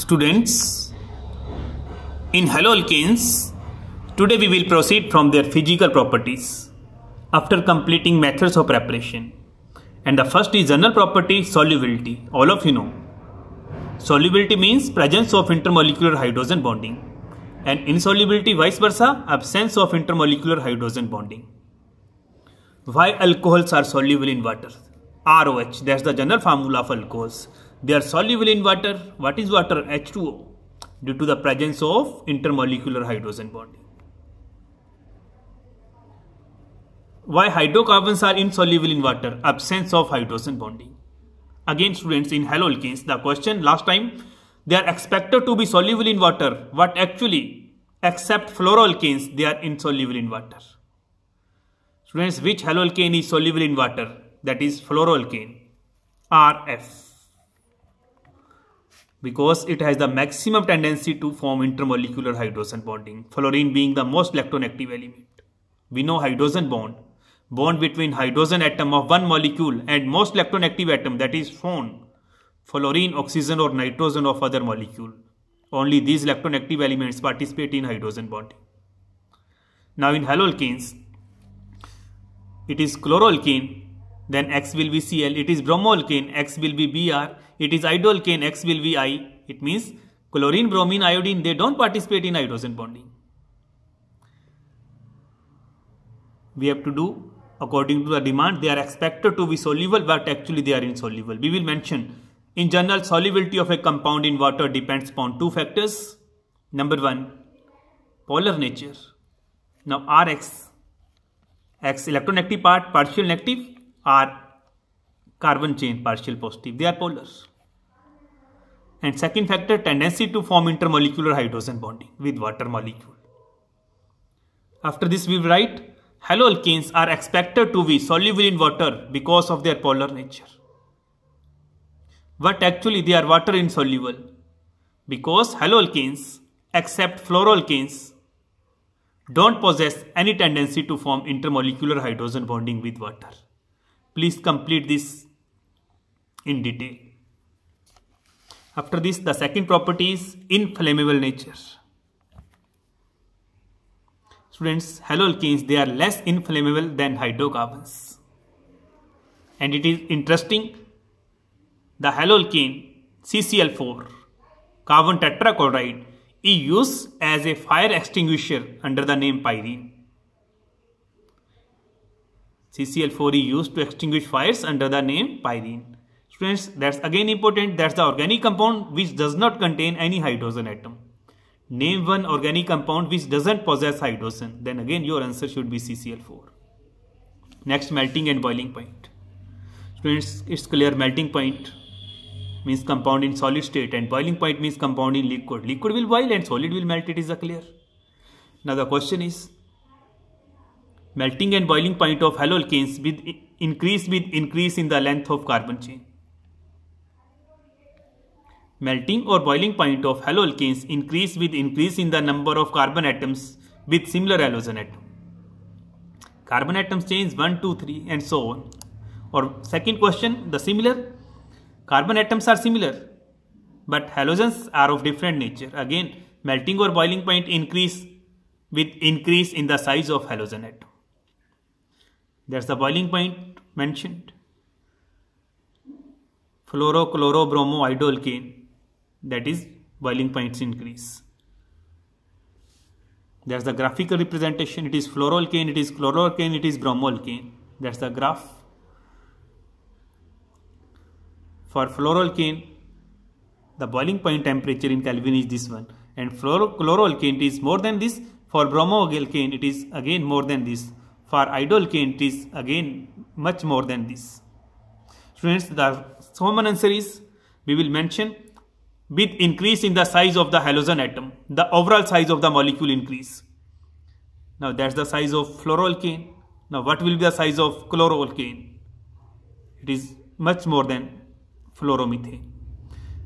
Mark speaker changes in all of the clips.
Speaker 1: Students, in hello alkanes, today we will proceed from their physical properties after completing methods of preparation. And the first is general property solubility. All of you know. Solubility means presence of intermolecular hydrogen bonding and insolubility vice versa absence of intermolecular hydrogen bonding. Why alcohols are soluble in water? ROH that's the general formula of alcohols. They are soluble in water. What is water? H2O due to the presence of intermolecular hydrogen bonding. Why hydrocarbons are insoluble in water? Absence of hydrogen bonding. Again students in halolcanes the question last time they are expected to be soluble in water but actually except fluoralkanes they are insoluble in water. Students which haloalkane is soluble in water that is fluoralkane RF because it has the maximum tendency to form intermolecular hydrogen bonding, fluorine being the most electron-active element. We know hydrogen bond, bond between hydrogen atom of one molecule and most electron-active atom that is phone, fluorine, oxygen or nitrogen of other molecule. Only these electron-active elements participate in hydrogen bonding. Now in haloalkanes, it is chloroalkane then X will be Cl. It is bromoalkane. X will be Br. It is idolcane, X will be I. It means chlorine, bromine, iodine, they don't participate in hydrogen bonding. We have to do according to the demand. They are expected to be soluble but actually they are insoluble. We will mention in general solubility of a compound in water depends upon two factors. Number one, polar nature. Now Rx, X electronegative part, partial negative are carbon chain partial positive. They are polar. And second factor, tendency to form intermolecular hydrogen bonding with water molecule. After this, we write haloalkanes are expected to be soluble in water because of their polar nature. But actually, they are water insoluble because haloalkanes, except fluoroalkanes, don't possess any tendency to form intermolecular hydrogen bonding with water. Please complete this in detail. After this, the second property is inflammable nature. Students, halogenes they are less inflammable than hydrocarbons. And it is interesting, the halogen CCl4, carbon tetrachloride, is used as a fire extinguisher under the name pyrene. CCl4E used to extinguish fires under the name pyrene. Students, that's again important. That's the organic compound which does not contain any hydrogen atom. Name one organic compound which doesn't possess hydrogen. Then again your answer should be CCl4. Next, melting and boiling point. Students, it's clear melting point means compound in solid state and boiling point means compound in liquid. Liquid will boil and solid will melt. It is clear. Now the question is melting and boiling point of halogenes with increase with increase in the length of carbon chain. Melting or boiling point of halogenes increase with increase in the number of carbon atoms with similar halogen atom. Carbon atoms change 1, 2, 3 and so on. Or second question, the similar. Carbon atoms are similar but halogens are of different nature. Again, melting or boiling point increase with increase in the size of halogen atom. That's the boiling point mentioned. Fluorochlorobromoidolcane, that is boiling points increase. There's the graphical representation. It is fluoralkane, it is chloralkane, it is bromoalkane. That's the graph. For fluoralkane, the boiling point temperature in Kelvin is this one. And fluorochloralkane is more than this. For bromoalkane, it is again more than this. For idolkane, it is again much more than this. Students, the common answer is we will mention with increase in the size of the halogen atom, the overall size of the molecule increase. Now that's the size of fluoralkane. Now what will be the size of chloralkane? It is much more than fluoromethane.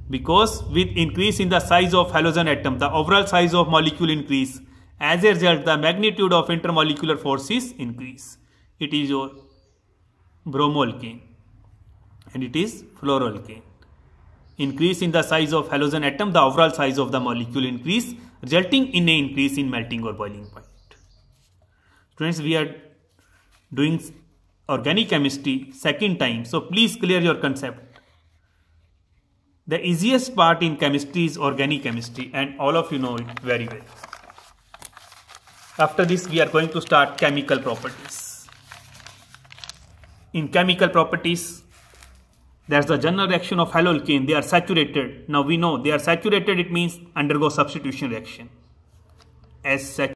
Speaker 1: Because with increase in the size of halogen atom, the overall size of molecule increase, as a result, the magnitude of intermolecular forces increase. It is your bromoalkane and it is fluoroalkane. Increase in the size of halogen atom, the overall size of the molecule increase, resulting in an increase in melting or boiling point. Students, we are doing organic chemistry second time, so please clear your concept. The easiest part in chemistry is organic chemistry and all of you know it very well. After this we are going to start chemical properties. In chemical properties there's the general reaction of halolkane they are saturated. Now we know they are saturated it means undergo substitution reaction. As